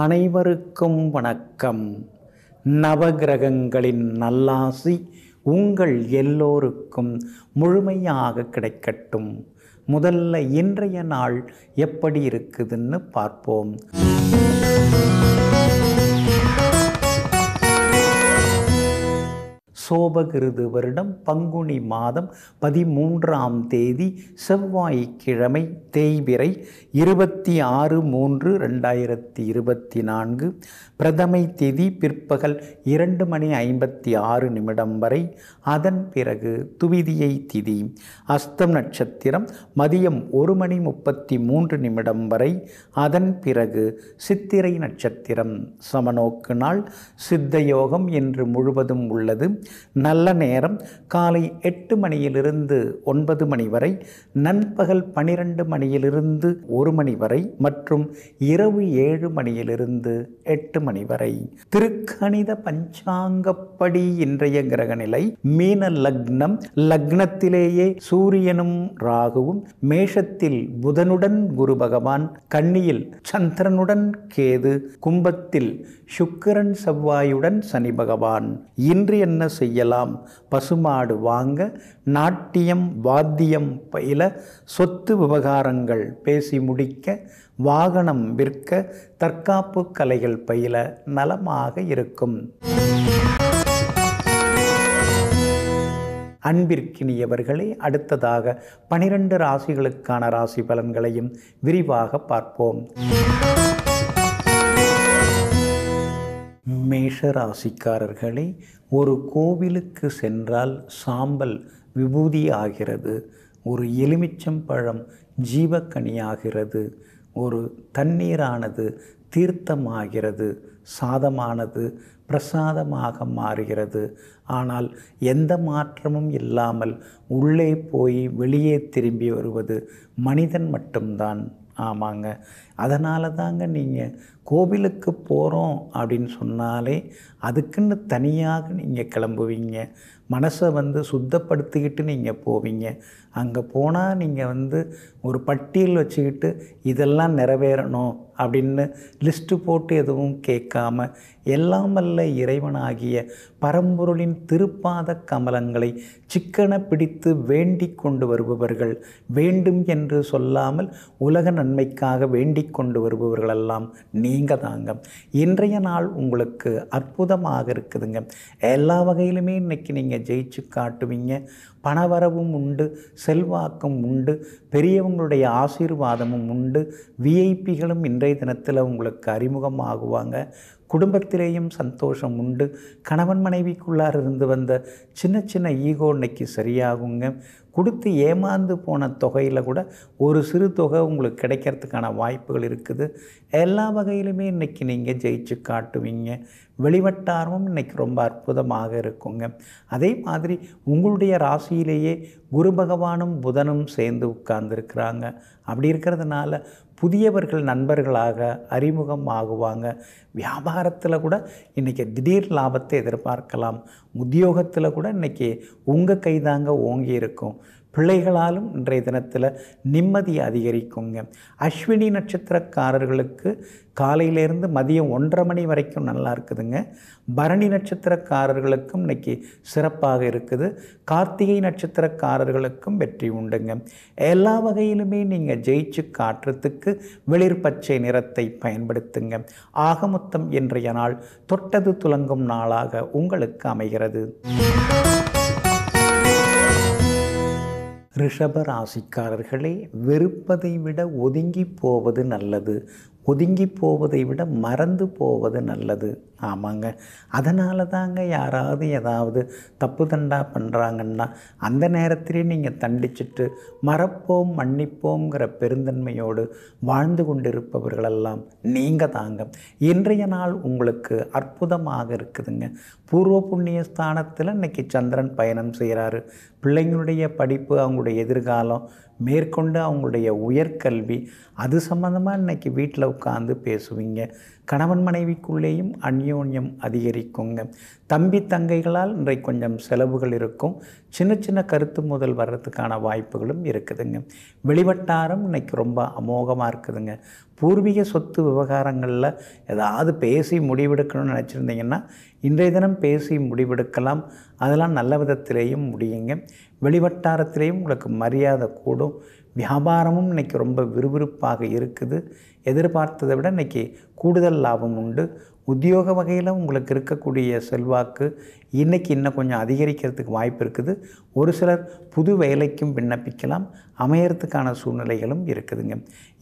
அனைவருக்கும் வணக்கம் நவகிரகங்களின் நல்லாசி உங்கள் எல்லோருக்கும் முழுமையாக கிடைக்கட்டும் முதல்ல இன்றைய நாள் எப்படி இருக்குதுன்னு பார்ப்போம் சோபகிருது வருடம் பங்குனி மாதம் பதிமூன்றாம் தேதி செவ்வாய்க்கிழமை தேய்பிறை இருபத்தி ஆறு மூன்று ரெண்டாயிரத்தி இருபத்தி நான்கு பிரதமை திதி பிற்பகல் இரண்டு மணி ஐம்பத்தி ஆறு நிமிடம் வரை அதன் பிறகு துவிதியை திதி அஸ்தம் நட்சத்திரம் மதியம் ஒரு மணி முப்பத்தி மூன்று நிமிடம் வரை அதன் பிறகு சித்திரை நட்சத்திரம் சமநோக்கு நாள் சித்த யோகம் முழுவதும் உள்ளது நல்ல நேரம் காலை எட்டு மணியிலிருந்து ஒன்பது மணி வரை நண்பகல் பனிரெண்டு மணி மணியிலிருந்து ஒரு மணி வரை மற்றும் இரவு ஏழு மணியிலிருந்து எட்டு மணி வரை திருக்கணித பஞ்சாங்கப்படி இன்றைய கிரக நிலை மீன லக்னம் லக்னத்திலேயே சூரியனும் ராகுவும் மேஷத்தில் புதனுடன் குரு பகவான் கண்ணியில் சந்திரனுடன் கேது கும்பத்தில் சுக்கிரன் செவ்வாயுடன் சனி பகவான் இன்று என்ன செய்யலாம் பசுமாடு வாங்க நாட்டியம் வாத்தியம் பயில சொத்து விவகாரங்கள் பேசி முடிக்க வாகனம் விற்க தற்காப்பு கலைகள் பயில நலமாக இருக்கும் அன்பிற்கினியவர்களே அடுத்ததாக பனிரெண்டு ராசிகளுக்கான ராசி பலன்களையும் விரிவாக பார்ப்போம் மேஷ ராசிக்காரர்களே ஒரு கோவிலுக்கு சென்றால் சாம்பல் விபூதி ஆகிறது ஒரு எலுமிச்சம்பழம் ஜீவக்கனியாகிறது ஒரு தண்ணீரானது தீர்த்தமாகிறது சாதமானது பிரசாதமாக மாறுகிறது ஆனால் எந்த மாற்றமும் இல்லாமல் உள்ளே போய் வெளியே திரும்பி வருவது மனிதன் மட்டும்தான் ஆமாங்க அதனால தாங்க நீங்கள் கோவிலுக்கு போகிறோம் அப்படின்னு சொன்னாலே அதுக்குன்னு தனியாக நீங்கள் கிளம்புவீங்க மனசை வந்து சுத்தப்படுத்திக்கிட்டு நீங்கள் போவீங்க அங்கே போனால் நீங்கள் வந்து ஒரு பட்டியல் வச்சுக்கிட்டு இதெல்லாம் நிறைவேறணும் அப்படின்னு லிஸ்ட்டு போட்டு எதுவும் கேட்காம எல்லாமல்ல இறைவனாகிய பரம்பொருளின் திருப்பாத கமலங்களை சிக்கன பிடித்து வேண்டி கொண்டு வருபவர்கள் வேண்டும் என்று சொல்லாமல் உலக நன்மைக்காக வேண்டிக் கொண்டு வருபவர்களெல்லாம் நீங்கள் தாங்க இன்றைய நாள் உங்களுக்கு அற்புதமாக இருக்குதுங்க எல்லா வகையிலுமே இன்றைக்கி நீங்கள் ஜெயிச்சு காட்டுவீங்க பணவரவும் உண்டு செல்வாக்கும் உண்டு பெரியவங்களுடைய ஆசீர்வாதமும் உண்டு விஐபிகளும் இன்றைய தினத்தில் உங்களுக்கு அறிமுகமாகுவாங்க குடும்பத்திலேயும் சந்தோஷம் உண்டு கணவன் மனைவிக்குள்ளார் இருந்து வந்த சின்ன சின்ன ஈகோ இன்னைக்கு சரியாகுங்க கொடுத்து ஏமாந்து போன தொகையில் கூட ஒரு சிறு தொகை உங்களுக்கு கிடைக்கிறதுக்கான வாய்ப்புகள் இருக்குது எல்லா வகையிலுமே இன்றைக்கி நீங்கள் ஜெயிச்சு காட்டுவீங்க வெளிவட்டாரமும் இன்றைக்கி ரொம்ப அற்புதமாக இருக்குங்க அதே மாதிரி உங்களுடைய ராசியிலேயே குரு பகவானும் புதனும் சேர்ந்து உட்கார்ந்துருக்கிறாங்க அப்படி இருக்கிறதுனால புதியவர்கள் நண்பர்களாக அறிமுகம் ஆகுவாங்க வியாபாரத்தில் கூட இன்றைக்கி திடீர் லாபத்தை எதிர்பார்க்கலாம் உத்தியோகத்தில் கூட இன்றைக்கி உங்கள் கைதாங்க ஓங்கி இருக்கும் பிள்ளைகளாலும் இன்றைய தினத்தில் நிம்மதி அதிகரிக்குங்க அஸ்வினி நட்சத்திரக்காரர்களுக்கு காலையிலேருந்து மதியம் ஒன்றரை மணி வரைக்கும் நல்லா இருக்குதுங்க பரணி நட்சத்திரக்காரர்களுக்கும் இன்னைக்கு சிறப்பாக இருக்குது கார்த்திகை நட்சத்திரக்காரர்களுக்கும் வெற்றி உண்டுங்க எல்லா வகையிலுமே நீங்கள் ஜெயிச்சு காட்டுறதுக்கு வெளிர் பச்சை நிறத்தை பயன்படுத்துங்க ஆகமொத்தம் இன்றைய நாள் தொட்டது துலங்கும் நாளாக உங்களுக்கு அமைகிறது ரிஷப ராசிக்காரர்களே வெறுப்பதை விட ஒதுங்கி போவது நல்லது ஒதுங்கி போவதை விட மறந்து போவது நல்லது ஆமாங்க அதனால தாங்க யாராவது ஏதாவது தப்பு தண்டா பண்ணுறாங்கன்னா அந்த நேரத்திலே நீங்கள் தண்டிச்சிட்டு மறப்போம் மன்னிப்போங்கிற பெருந்தன்மையோடு வாழ்ந்து கொண்டிருப்பவர்களெல்லாம் நீங்கள் தாங்க இன்றைய நாள் உங்களுக்கு அற்புதமாக இருக்குதுங்க பூர்வ புண்ணிய ஸ்தானத்தில் இன்றைக்கி சந்திரன் பயணம் செய்கிறாரு பிள்ளைங்களுடைய படிப்பு அவங்களுடைய எதிர்காலம் மேற்கொண்டு அவங்களுடைய உயர்கல்வி அது சம்மந்தமாக இன்றைக்கி வீட்டில் உட்காந்து பேசுவீங்க கணவன் மனைவிக்குள்ளேயும் அந்யோன்யம் அதிகரிக்குங்க தம்பி தங்கைகளால் இன்றைக்கு கொஞ்சம் செலவுகள் இருக்கும் சின்ன சின்ன கருத்து முதல் வர்றதுக்கான வாய்ப்புகளும் இருக்குதுங்க வெளிவட்டாரம் இன்றைக்கி ரொம்ப அமோகமாக இருக்குதுங்க பூர்வீக சொத்து விவகாரங்களில் ஏதாவது பேசி முடிவெடுக்கணும்னு நினச்சிருந்தீங்கன்னா இன்றைய தினம் பேசி முடிவெடுக்கலாம் அதெல்லாம் நல்ல விதத்திலேயும் முடியுங்க வெளிவட்டாரத்திலேயும் உங்களுக்கு மரியாதை கூடும் வியாபாரமும் இன்றைக்கி ரொம்ப விறுவிறுப்பாக இருக்குது எதிர்பார்த்ததை விட இன்றைக்கி கூடுதல் லாபம் உண்டு உத்தியோக வகையில் உங்களுக்கு இருக்கக்கூடிய செல்வாக்கு இன்றைக்கி இன்னும் கொஞ்சம் அதிகரிக்கிறதுக்கு வாய்ப்பு இருக்குது ஒரு சிலர் புது வேலைக்கும் விண்ணப்பிக்கலாம் அமையறதுக்கான சூழ்நிலைகளும் இருக்குதுங்க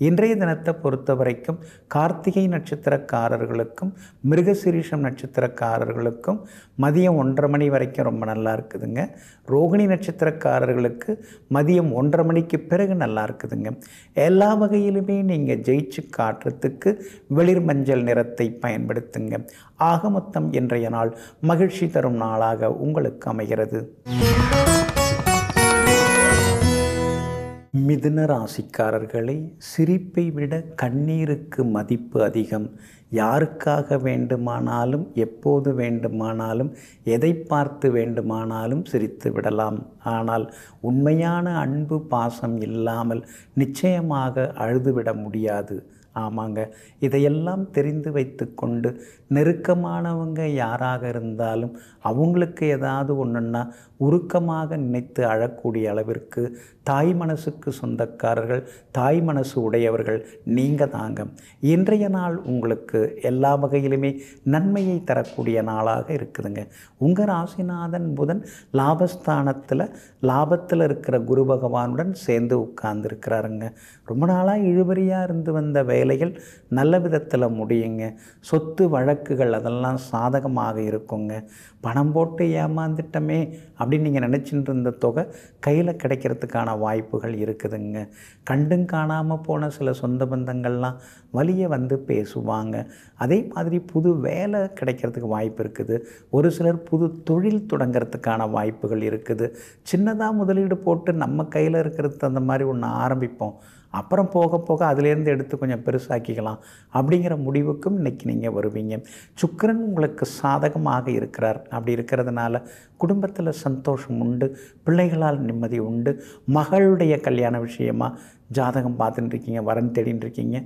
இன்றைய தினத்தை பொறுத்த வரைக்கும் கார்த்திகை நட்சத்திரக்காரர்களுக்கும் மிருகசிரீஷம் நட்சத்திரக்காரர்களுக்கும் மதியம் ஒன்றரை மணி வரைக்கும் ரொம்ப நல்லா இருக்குதுங்க ரோகிணி நட்சத்திரக்காரர்களுக்கு மதியம் ஒன்றரை மணிக்கு பிறகு நல்லா இருக்குதுங்க எல்லா வகையிலுமே நீங்கள் ஜெயிச்சு காற்றத்துக்கு வெளிர் மஞ்சள் நிறத்தை பயன்படுத்துங்க ஆகமொத்தம் இன்றைய நாள் மகிழ்ச்சி தரும் நாளாக உங்களுக்கு அமைகிறது மிதுன ராசிக்காரர்களை சிரிப்பை விட கண்ணீருக்கு மதிப்பு அதிகம் யாருக்காக வேண்டுமானாலும் எப்போது வேண்டுமானாலும் எதை பார்த்து வேண்டுமானாலும் சிரித்து விடலாம் ஆனால் உண்மையான அன்பு பாசம் இல்லாமல் நிச்சயமாக அழுதுவிட முடியாது ஆமாங்க இதையெல்லாம் தெரிந்து வைத்து கொண்டு நெருக்கமானவங்க யாராக இருந்தாலும் அவங்களுக்கு ஏதாவது ஒன்றுன்னா உருக்கமாக நினைத்து அழக்கூடிய அளவிற்கு தாய் மனசுக்கு சொந்தக்காரர்கள் தாய் மனசு உடையவர்கள் நீங்கள் தாங்க இன்றைய நாள் உங்களுக்கு எல்லா வகையிலுமே நன்மையை தரக்கூடிய நாளாக இருக்குதுங்க உங்கள் ராசிநாதன் புதன் லாபஸ்தானத்தில் லாபத்தில் இருக்கிற குரு பகவானுடன் சேர்ந்து உட்கார்ந்துருக்கிறாருங்க ரொம்ப நாளாக இழுபறியாக இருந்து வந்த வே வேலைகள் நல்ல விதத்தில் முடியுங்க சொத்து வழக்குகள் அதெல்லாம் சாதகமாக இருக்குங்க பணம் போட்டு ஏமாந்துட்டமே அப்படின்னு நீங்கள் நினச்சிட்டு இருந்த தொகை கையில் கிடைக்கிறதுக்கான வாய்ப்புகள் இருக்குதுங்க கண்டும் காணாமல் போன சில சொந்த பந்தங்கள்லாம் வலிய வந்து பேசுவாங்க அதே மாதிரி புது வேலை கிடைக்கிறதுக்கு வாய்ப்பு இருக்குது ஒரு சிலர் புது தொழில் தொடங்கிறதுக்கான வாய்ப்புகள் இருக்குது சின்னதாக முதலீடு போட்டு நம்ம கையில் இருக்கிறது அந்த மாதிரி ஒன்று ஆரம்பிப்போம் அப்புறம் போக போக அதுலேருந்து எடுத்து கொஞ்சம் பெருசாக்கிக்கலாம் அப்படிங்கிற முடிவுக்கும் இன்றைக்கி நீங்கள் வருவீங்க சுக்கரன் உங்களுக்கு சாதகமாக இருக்கிறார் அப்படி இருக்கிறதுனால குடும்பத்தில் சந்தோஷம் உண்டு பிள்ளைகளால் நிம்மதி உண்டு மகளுடைய கல்யாண விஷயமாக ஜாதகம் பார்த்துட்டு இருக்கீங்க வரன் தேடின்னு இருக்கீங்க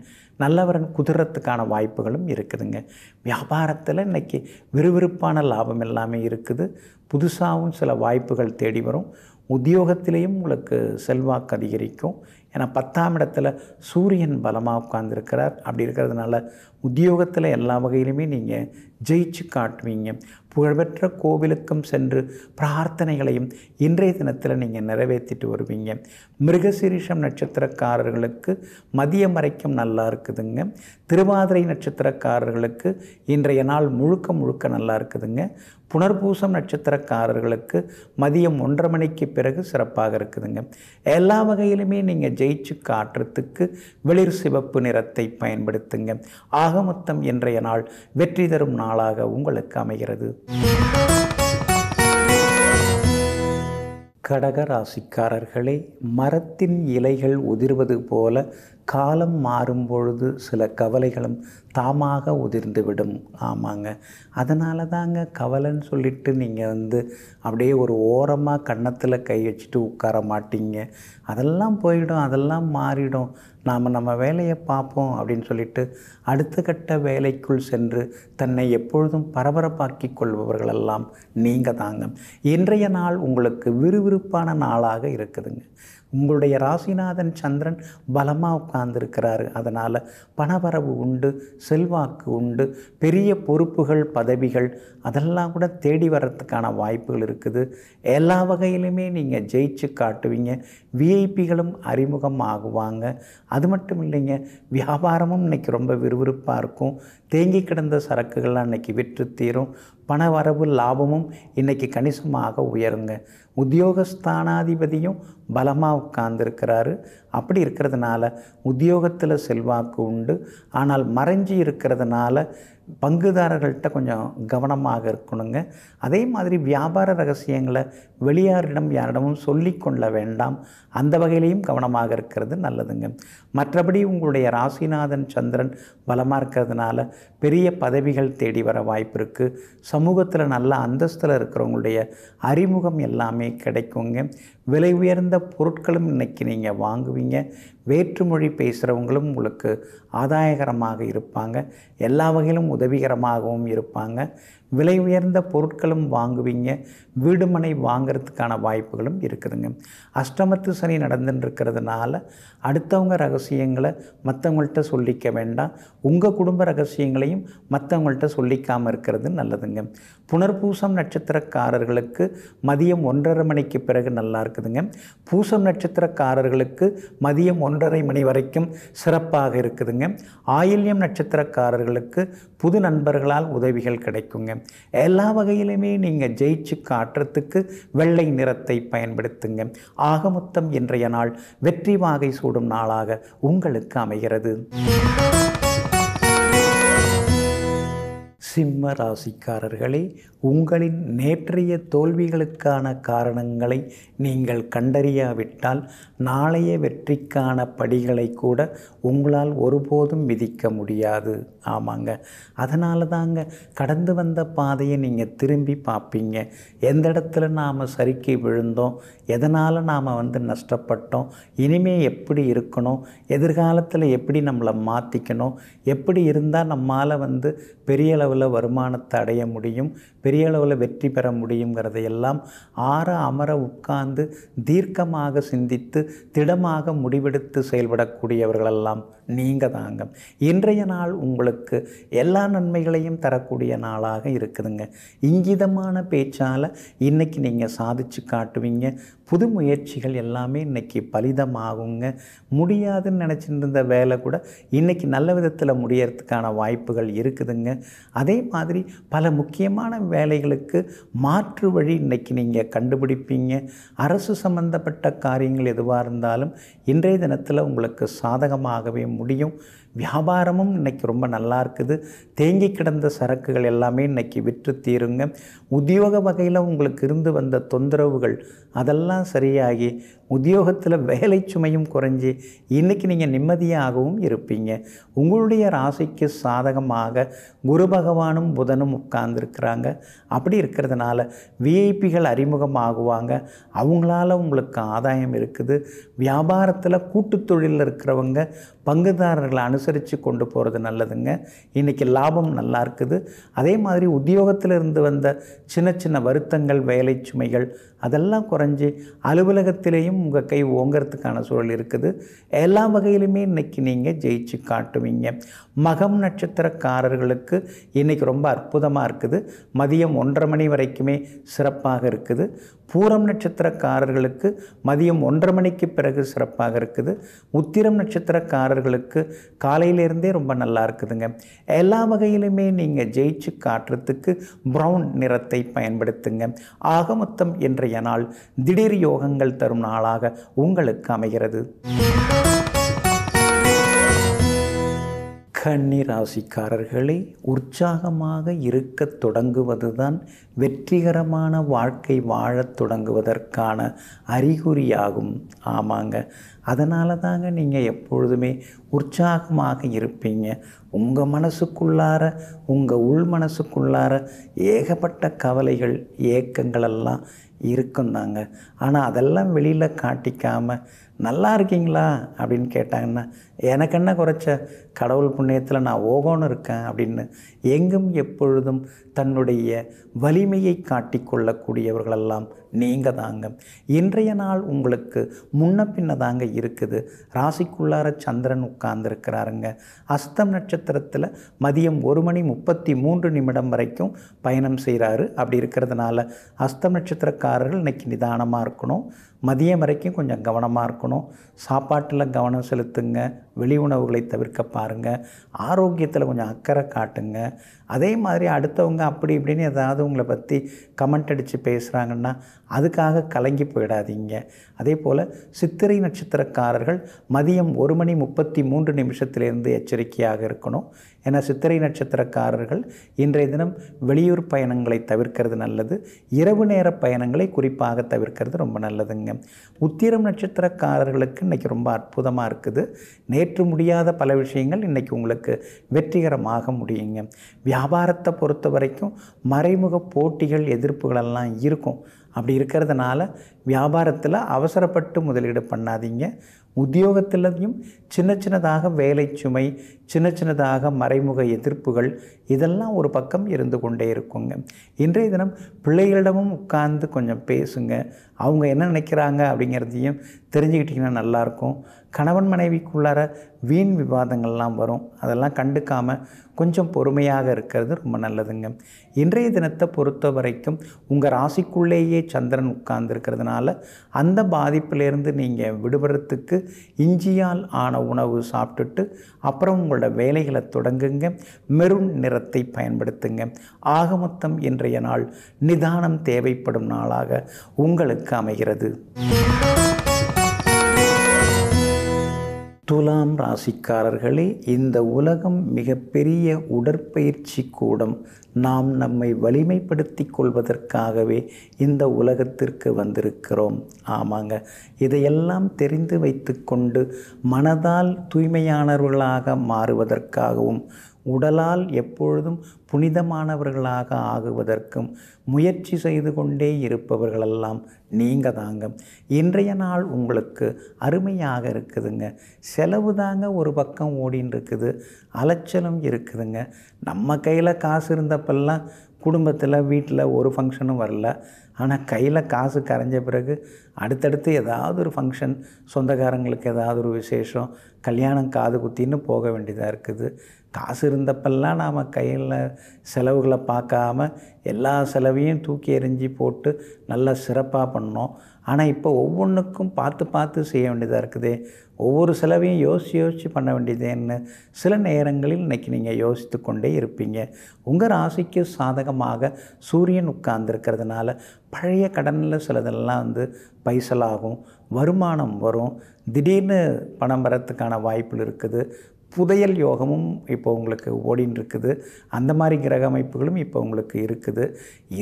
நல்லவரன் குதிரத்துக்கான வாய்ப்புகளும் இருக்குதுங்க வியாபாரத்தில் இன்றைக்கி விறுவிறுப்பான லாபம் எல்லாமே இருக்குது புதுசாகவும் சில வாய்ப்புகள் தேடி வரும் உத்தியோகத்திலேயும் உங்களுக்கு செல்வாக்கு அதிகரிக்கும் ஏன்னா பத்தாம் இடத்துல சூரியன் பலமாக உட்கார்ந்துருக்கிறார் அப்படி இருக்கிறதுனால உத்தியோகத்தில் எல்லா வகையிலுமே நீங்கள் ஜெயிச்சு காட்டுவீங்க புகழ்பெற்ற கோவிலுக்கும் சென்று பிரார்த்தனைகளையும் இன்றைய தினத்தில் நீங்கள் நிறைவேற்றிட்டு வருவீங்க மிருகசீரிஷம் நட்சத்திரக்காரர்களுக்கு மதியம் வரைக்கும் நல்லா இருக்குதுங்க திருவாதிரை நட்சத்திரக்காரர்களுக்கு இன்றைய நாள் முழுக்க முழுக்க நல்லா இருக்குதுங்க புனர்பூசம் நட்சத்திரக்காரர்களுக்கு மதியம் ஒன்றரை மணிக்கு பிறகு சிறப்பாக இருக்குதுங்க எல்லா வகையிலுமே நீங்கள் ஜெயிச்சு காட்டுறதுக்கு வெளிர் சிவப்பு நிறத்தை பயன்படுத்துங்க ஆக ஆகமொத்தம் இன்றைய நாள் வெற்றி தரும் நாளாக உங்களுக்கு அமைகிறது கடகராசிக்காரர்களே மரத்தின் இலைகள் உதிர்வது போல காலம் மாறும் பொழுது சில கவலைகளும் தாமாக உதிர்ந்துவிடும் ஆமாங்க அதனால தாங்க கவலைன்னு சொல்லிட்டு நீங்கள் வந்து அப்படியே ஒரு ஓரமாக கன்னத்தில் கை வச்சுட்டு உட்கார மாட்டீங்க அதெல்லாம் போயிடும் அதெல்லாம் மாறிடும் நாம் நம்ம வேலையை பார்ப்போம் அப்படின்னு சொல்லிட்டு அடுத்த கட்ட வேலைக்குள் சென்று தன்னை எப்பொழுதும் பரபரப்பாக்கி கொள்பவர்களெல்லாம் நீங்கள் தாங்க இன்றைய நாள் உங்களுக்கு விறுவிறுப்பான நாளாக இருக்குதுங்க உங்களுடைய ராசிநாதன் சந்திரன் பலமாக உட்கார்ந்துருக்கிறாரு அதனால் பணவரவு உண்டு செல்வாக்கு உண்டு பெரிய பொறுப்புகள் பதவிகள் அதெல்லாம் கூட தேடி வர்றதுக்கான வாய்ப்புகள் இருக்குது எல்லா வகையிலுமே நீங்கள் ஜெயிச்சு காட்டுவீங்க விஐபிகளும் அறிமுகம் ஆகுவாங்க அது மட்டும் இல்லைங்க வியாபாரமும் இன்றைக்கி ரொம்ப விறுவிறுப்பாக இருக்கும் தேங்கி கிடந்த சரக்குகள்லாம் இன்றைக்கி விற்று தீரும் பண வரவு லாபமும் இன்றைக்கி கணிசமாக உயருங்க உத்தியோகஸ்தானாதிபதியும் பலமாக உட்கார்ந்துருக்கிறாரு அப்படி இருக்கிறதுனால உத்தியோகத்தில் செல்வாக்கு உண்டு ஆனால் மறைஞ்சி இருக்கிறதுனால பங்குதாரர்கள்ட்ட கொஞ்சம் கவனமாக இருக்கணுங்க அதே மாதிரி வியாபார ரகசியங்களை வெளியாரிடம் யாரிடமும் சொல்லி கொள்ள வேண்டாம் அந்த வகையிலையும் கவனமாக இருக்கிறது நல்லதுங்க மற்றபடி உங்களுடைய ராசிநாதன் சந்திரன் பலமாக இருக்கிறதுனால பெரிய பதவிகள் தேடி வர வாய்ப்பு இருக்குது சமூகத்தில் நல்ல அந்தஸ்தில் இருக்கிறவங்களுடைய அறிமுகம் எல்லாமே கிடைக்குங்க விலை உயர்ந்த பொருட்களும் இன்றைக்கி நீங்கள் வாங்குவீங்க வேற்றுமொழி பேசுகிறவங்களும் உங்களுக்கு ஆதாயகரமாக இருப்பாங்க எல்லா வகையிலும் உதவிகரமாகவும் இருப்பாங்க விலை உயர்ந்த பொருட்களும் வாங்குவீங்க வீடுமனை வாங்கிறதுக்கான வாய்ப்புகளும் இருக்குதுங்க அஷ்டமத்து சனி நடந்துன்னு இருக்கிறதுனால அடுத்தவங்க ரகசியங்களை மற்றவங்கள்ட்ட சொல்லிக்க வேண்டாம் உங்கள் குடும்ப ரகசியங்களையும் மற்றவங்கள்ட்ட சொல்லிக்காமல் இருக்கிறது நல்லதுங்க புனர்பூசம் நட்சத்திரக்காரர்களுக்கு மதியம் ஒன்றரை மணிக்கு பிறகு நல்லா இருக்குதுங்க பூசம் நட்சத்திரக்காரர்களுக்கு மதியம் ஒன்றரை மணி வரைக்கும் சிறப்பாக இருக்குதுங்க ஆயில்யம் நட்சத்திரக்காரர்களுக்கு புது நண்பர்களால் உதவிகள் கிடைக்குங்க எல்லா வகையிலுமே நீங்கள் ஜெயிச்சு காட்டுறதுக்கு வெள்ளை நிறத்தை பயன்படுத்துங்க ஆகமொத்தம் இன்றைய நாள் வெற்றி வாகை சூடும் நாளாக உங்களுக்கு அமைகிறது சிம்ம ராசிக்காரர்களே உங்களின் நேற்றைய தோல்விகளுக்கான காரணங்களை நீங்கள் கண்டறியாவிட்டால் நாளைய வெற்றிக்கான படிகளை கூட உங்களால் ஒருபோதும் விதிக்க முடியாது ஆமாங்க அதனால தாங்க கடந்து வந்த பாதையை நீங்கள் திரும்பி பார்ப்பீங்க எந்த இடத்துல நாம் சறுக்கி விழுந்தோம் எதனால் நாம் வந்து நஷ்டப்பட்டோம் இனிமேல் எப்படி இருக்கணும் எதிர்காலத்தில் எப்படி நம்மளை மாற்றிக்கணும் எப்படி இருந்தால் நம்மால் வந்து பெரிய அளவில் அளவில் வருமானத்தை அடைய முடியும் பெரிய அளவில் வெற்றி பெற முடியுங்கிறதையெல்லாம் ஆற அமர உட்கார்ந்து தீர்க்கமாக சிந்தித்து திடமாக முடிவெடுத்து செயல்படக்கூடியவர்களெல்லாம் நீங்கள் தாங்க இன்றைய நாள் உங்களுக்கு எல்லா நன்மைகளையும் தரக்கூடிய நாளாக இருக்குதுங்க இங்கிதமான பேச்சால் இன்றைக்கி நீங்கள் சாதிச்சு காட்டுவீங்க புது முயற்சிகள் எல்லாமே இன்றைக்கி பலிதமாகுங்க முடியாதுன்னு நினச்சிட்டு இருந்த வேலை கூட இன்றைக்கி நல்ல விதத்தில் முடியறதுக்கான வாய்ப்புகள் இருக்குதுங்க அதே மாதிரி பல முக்கியமான வேலைகளுக்கு மாற்று வழி இன்றைக்கி நீங்கள் கண்டுபிடிப்பீங்க அரசு சம்பந்தப்பட்ட காரியங்கள் எதுவாக இருந்தாலும் இன்றைய தினத்தில் உங்களுக்கு சாதகமாகவே Muy bien. வியாபாரமும் இன்றைக்கி ரொம்ப நல்லா இருக்குது தேங்கி கிடந்த சரக்குகள் எல்லாமே இன்றைக்கி விற்று தீருங்க உத்தியோக வகையில் உங்களுக்கு இருந்து வந்த தொந்தரவுகள் அதெல்லாம் சரியாகி உத்தியோகத்தில் வேலை சுமையும் குறைஞ்சி இன்றைக்கி நீங்கள் நிம்மதியாகவும் இருப்பீங்க உங்களுடைய ராசிக்கு சாதகமாக குரு பகவானும் புதனும் உட்கார்ந்துருக்குறாங்க அப்படி இருக்கிறதுனால விஐபிகள் அறிமுகமாகுவாங்க அவங்களால உங்களுக்கு ஆதாயம் இருக்குது வியாபாரத்தில் கூட்டு தொழிலில் இருக்கிறவங்க பங்குதாரர்களை அனுசரித்து கொண்டு போகிறது நல்லதுங்க இன்றைக்கி லாபம் நல்லா இருக்குது அதே மாதிரி உத்தியோகத்திலிருந்து வந்த சின்ன சின்ன வருத்தங்கள் வேலை சுமைகள் அதெல்லாம் குறைஞ்சி அலுவலகத்திலேயும் உங்கள் கை ஓங்கிறதுக்கான சூழல் இருக்குது எல்லா வகையிலுமே இன்றைக்கி நீங்கள் ஜெயிச்சு காட்டுவீங்க மகம் நட்சத்திரக்காரர்களுக்கு இன்றைக்கி ரொம்ப அற்புதமாக இருக்குது மதியம் ஒன்றரை மணி வரைக்குமே சிறப்பாக இருக்குது பூரம் நட்சத்திரக்காரர்களுக்கு மதியம் ஒன்றரை மணிக்கு பிறகு சிறப்பாக இருக்குது உத்திரம் நட்சத்திரக்காரர்களுக்கு காலையிலேருந்தே ரொம்ப நல்லா இருக்குதுங்க எல்லா வகையிலுமே நீங்கள் ஜெயிச்சு காட்டுறதுக்கு ப்ரௌன் நிறத்தை பயன்படுத்துங்க ஆக மொத்தம் இன்றைய இன்றைய நாள் திடீர் யோகங்கள் தரும் நாளாக உங்களுக்கு அமைகிறது கன்னி ராசிக்காரர்களை உற்சாகமாக இருக்க தொடங்குவதுதான் வெற்றிகரமான வாழ்க்கை வாழத் தொடங்குவதற்கான அறிகுறியாகும் ஆமாங்க அதனால தாங்க நீங்கள் எப்பொழுதுமே உற்சாகமாக இருப்பீங்க உங்கள் மனசுக்குள்ளார உங்கள் உள் மனசுக்குள்ளார ஏகப்பட்ட கவலைகள் ஏக்கங்களெல்லாம் இருக்கும் தாங்க ஆனால் அதெல்லாம் வெளியில் காட்டிக்காமல் நல்லா இருக்கீங்களா அப்படின்னு கேட்டாங்கன்னா எனக்கு என்ன குறைச்ச கடவுள் புண்ணியத்தில் நான் ஓகோன்னு இருக்கேன் அப்படின்னு எங்கும் எப்பொழுதும் தன்னுடைய வலிமையை காட்டிக்கொள்ளக்கூடியவர்களெல்லாம் நீங்கள் தாங்க இன்றைய நாள் உங்களுக்கு முன்ன பின்ன தாங்க இருக்குது ராசிக்குள்ளார சந்திரன் உட்கார்ந்துருக்கிறாருங்க அஸ்தம் நட்சத்திரத்தில் மதியம் ஒரு மணி முப்பத்தி மூன்று நிமிடம் வரைக்கும் பயணம் செய்கிறாரு அப்படி இருக்கிறதுனால அஸ்தம் நட்சத்திரக்காரர்கள் இன்றைக்கி நிதானமாக இருக்கணும் மதியம் வரைக்கும் கொஞ்சம் கவனமாக இருக்கணும் சாப்பாட்டில் கவனம் செலுத்துங்க வெளி உணவுகளை தவிர்க்க பாருங்கள் ஆரோக்கியத்தில் கொஞ்சம் அக்கறை காட்டுங்க அதே மாதிரி அடுத்தவங்க அப்படி இப்படின்னு ஏதாவது உங்களை பற்றி கமெண்ட் அடித்து பேசுகிறாங்கன்னா அதுக்காக கலங்கி போயிடாதீங்க அதே போல் சித்திரை நட்சத்திரக்காரர்கள் மதியம் ஒரு மணி முப்பத்தி மூன்று நிமிஷத்துலேருந்து எச்சரிக்கையாக இருக்கணும் ஏன்னா சித்திரை நட்சத்திரக்காரர்கள் இன்றைய தினம் வெளியூர் பயணங்களை தவிர்க்கிறது நல்லது இரவு நேர பயணங்களை குறிப்பாக தவிர்க்கிறது ரொம்ப நல்லதுங்க உத்திரம் நட்சத்திரக்காரர்களுக்கு இன்றைக்கி ரொம்ப அற்புதமாக இருக்குது நேற்று முடியாத பல விஷயங்கள் இன்றைக்கி உங்களுக்கு வெற்றிகரமாக முடியுங்க வியாபாரத்தை பொறுத்த வரைக்கும் மறைமுக போட்டிகள் எதிர்ப்புகளெல்லாம் இருக்கும் அப்படி இருக்கிறதுனால வியாபாரத்தில் அவசரப்பட்டு முதலீடு பண்ணாதீங்க உத்தியோகத்திலையும் சின்ன சின்னதாக வேலை சுமை சின்ன சின்னதாக மறைமுக எதிர்ப்புகள் இதெல்லாம் ஒரு பக்கம் இருந்து கொண்டே இருக்குங்க இன்றைய தினம் பிள்ளைகளிடமும் உட்கார்ந்து கொஞ்சம் பேசுங்க அவங்க என்ன நினைக்கிறாங்க அப்படிங்கிறதையும் தெரிஞ்சுக்கிட்டிங்கன்னா நல்லாயிருக்கும் கணவன் மனைவிக்குள்ளார வீண் விவாதங்கள்லாம் வரும் அதெல்லாம் கண்டுக்காமல் கொஞ்சம் பொறுமையாக இருக்கிறது ரொம்ப நல்லதுங்க இன்றைய தினத்தை பொறுத்த வரைக்கும் உங்கள் ராசிக்குள்ளேயே சந்திரன் உட்கார்ந்துருக்கிறதுனால அந்த பாதிப்பிலேருந்து நீங்கள் விடுபடுறதுக்கு இஞ்சியால் ஆன உணவு சாப்பிட்டுட்டு அப்புறம் உங்கள் உங்களோட வேலைகளை தொடங்குங்க மெருண் நிறத்தை பயன்படுத்துங்க ஆகமொத்தம் இன்றைய நாள் நிதானம் தேவைப்படும் நாளாக உங்களுக்கு அமைகிறது துலாம் ராசிக்காரர்களே இந்த உலகம் மிகப்பெரிய உடற்பயிற்சி கூடம் நாம் நம்மை வலிமைப்படுத்தி கொள்வதற்காகவே இந்த உலகத்திற்கு வந்திருக்கிறோம் ஆமாங்க இதையெல்லாம் தெரிந்து வைத்து கொண்டு மனதால் தூய்மையானவர்களாக மாறுவதற்காகவும் உடலால் எப்பொழுதும் புனிதமானவர்களாக ஆகுவதற்கும் முயற்சி செய்து கொண்டே இருப்பவர்களெல்லாம் நீங்கள் தாங்க இன்றைய நாள் உங்களுக்கு அருமையாக இருக்குதுங்க செலவு தாங்க ஒரு பக்கம் ஓடின்னு இருக்குது அலைச்சலும் இருக்குதுங்க நம்ம கையில் காசு இருந்தப்பெல்லாம் குடும்பத்தில் வீட்டில் ஒரு ஃபங்க்ஷனும் வரல ஆனால் கையில் காசு கரைஞ்ச பிறகு அடுத்தடுத்து ஏதாவது ஒரு ஃபங்க்ஷன் சொந்தக்காரங்களுக்கு ஏதாவது ஒரு விசேஷம் கல்யாணம் காது குத்தின்னு போக வேண்டியதாக இருக்குது காசு இருந்தப்பெல்லாம் நாம் கையில் செலவுகளை பார்க்காம எல்லா செலவையும் தூக்கி எறிஞ்சி போட்டு நல்லா சிறப்பாக பண்ணோம் ஆனால் இப்போ ஒவ்வொன்றுக்கும் பார்த்து பார்த்து செய்ய வேண்டியதாக இருக்குது ஒவ்வொரு செலவையும் யோசித்து யோசித்து பண்ண வேண்டியதுன்னு சில நேரங்களில் இன்றைக்கி நீங்கள் யோசித்து கொண்டே இருப்பீங்க உங்கள் ராசிக்கு சாதகமாக சூரியன் உட்கார்ந்துருக்கிறதுனால பழைய கடனில் சிலதெல்லாம் வந்து பைசலாகும் வருமானம் வரும் திடீர்னு பணம் வரத்துக்கான வாய்ப்புகள் இருக்குது புதையல் யோகமும் இப்போ உங்களுக்கு ஓடின்னு இருக்குது அந்த மாதிரி கிரக அமைப்புகளும் இப்போ உங்களுக்கு இருக்குது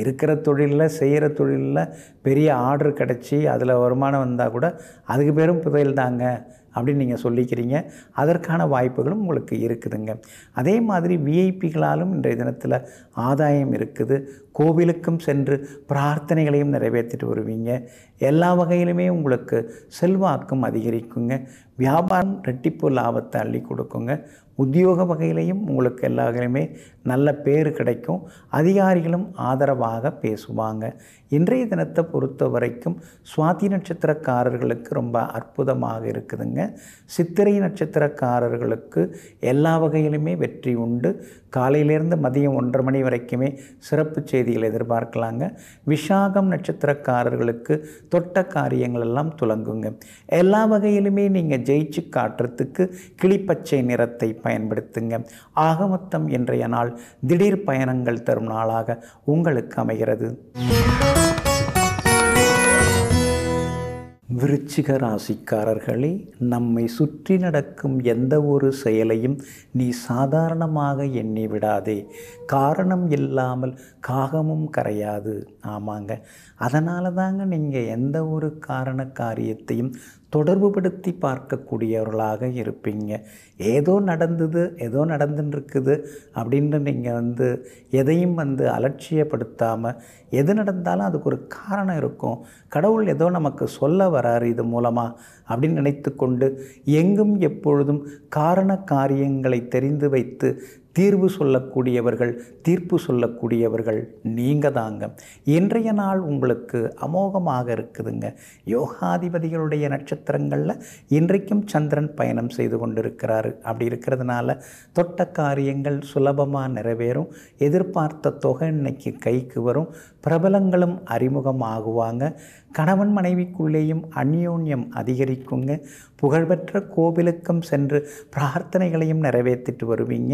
இருக்கிற தொழிலில் செய்கிற தொழிலில் பெரிய ஆர்டர் கிடச்சி அதில் வருமானம் வந்தால் கூட அதுக்கு பேரும் புதையல் தாங்க அப்படின்னு நீங்கள் சொல்லிக்கிறீங்க அதற்கான வாய்ப்புகளும் உங்களுக்கு இருக்குதுங்க அதே மாதிரி விஐபிகளாலும் இன்றைய தினத்தில் ஆதாயம் இருக்குது கோவிலுக்கும் சென்று பிரார்த்தனைகளையும் நிறைவேற்றிட்டு வருவீங்க எல்லா வகையிலுமே உங்களுக்கு செல்வாக்கும் அதிகரிக்குங்க வியாபாரம் ரெட்டிப்பு லாபத்தை அள்ளி கொடுக்குங்க உத்தியோக வகையிலையும் உங்களுக்கு எல்லாருமே நல்ல பேர் கிடைக்கும் அதிகாரிகளும் ஆதரவாக பேசுவாங்க இன்றைய தினத்தை பொறுத்த வரைக்கும் சுவாதி நட்சத்திரக்காரர்களுக்கு ரொம்ப அற்புதமாக இருக்குதுங்க சித்திரை நட்சத்திரக்காரர்களுக்கு எல்லா வகையிலுமே வெற்றி உண்டு காலையிலேருந்து மதியம் ஒன்றரை மணி வரைக்குமே சிறப்பு செய்திகள் எதிர்பார்க்கலாங்க விஷாகம் நட்சத்திரக்காரர்களுக்கு தொட்ட காரியங்கள் எல்லாம் துலங்குங்க எல்லா வகையிலுமே நீங்கள் ஜெயிச்சு காட்டுறதுக்கு கிளிப்பச்சை நிறத்தை பயன்படுத்துங்க ஆக மொத்தம் இன்றைய நாள் திடீர் பயணங்கள் தரும் நாளாக உங்களுக்கு அமைகிறது விருச்சிக ராசிக்காரர்களே நம்மை சுற்றி நடக்கும் எந்த ஒரு செயலையும் நீ சாதாரணமாக எண்ணி விடாதே காரணம் இல்லாமல் காகமும் கரையாது ஆமாங்க அதனால தாங்க நீங்கள் எந்த ஒரு காரண காரியத்தையும் தொடர்புபடுத்தி பார்க்கக்கூடியவர்களாக இருப்பீங்க ஏதோ நடந்தது ஏதோ நடந்துட்டுருக்குது அப்படின்னு நீங்கள் வந்து எதையும் வந்து அலட்சியப்படுத்தாமல் எது நடந்தாலும் அதுக்கு ஒரு காரணம் இருக்கும் கடவுள் ஏதோ நமக்கு சொல்ல வராரு இது மூலமாக அப்படின்னு நினைத்து கொண்டு எங்கும் எப்பொழுதும் காரண காரியங்களை தெரிந்து வைத்து தீர்வு சொல்லக்கூடியவர்கள் தீர்ப்பு சொல்லக்கூடியவர்கள் நீங்கள் தாங்க இன்றைய நாள் உங்களுக்கு அமோகமாக இருக்குதுங்க யோகாதிபதிகளுடைய நட்சத்திரங்களில் இன்றைக்கும் சந்திரன் பயணம் செய்து கொண்டிருக்கிறாரு அப்படி இருக்கிறதுனால தொட்ட காரியங்கள் சுலபமாக நிறைவேறும் எதிர்பார்த்த தொகை இன்னைக்கு கைக்கு வரும் பிரபலங்களும் அறிமுகமாகுவாங்க கணவன் மனைவிக்குள்ளேயும் அந்யோன்யம் அதிகரிக்குங்க புகழ்பெற்ற கோவிலுக்கும் சென்று பிரார்த்தனைகளையும் நிறைவேற்றிட்டு வருவீங்க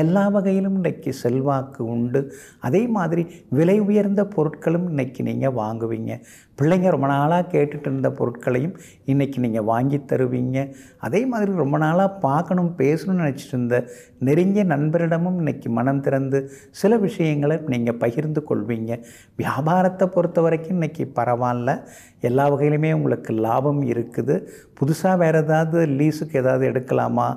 எல்லா வகையிலும் இன்றைக்கு செல்வாக்கு உண்டு அதே மாதிரி விலை உயர்ந்த பொருட்களும் இன்றைக்கி நீங்கள் வாங்குவீங்க பிள்ளைங்க ரொம்ப நாளாக கேட்டுட்டு இருந்த பொருட்களையும் இன்றைக்கி நீங்கள் வாங்கி தருவீங்க அதே மாதிரி ரொம்ப நாளாக பார்க்கணும் பேசணும்னு நினச்சிட்டு இருந்த நெருங்கிய நண்பரிடமும் இன்றைக்கி மனம் திறந்து சில விஷயங்களை நீங்கள் பகிர்ந்து கொள்வீங்க வியாபாரத்தை பொறுத்த வரைக்கும் இன்றைக்கி பரவாயில்ல எல்லா வகையிலுமே உங்களுக்கு லாபம் இருக்குது புதுசாக வேறு ஏதாவது லீஸுக்கு ஏதாவது எடுக்கலாமா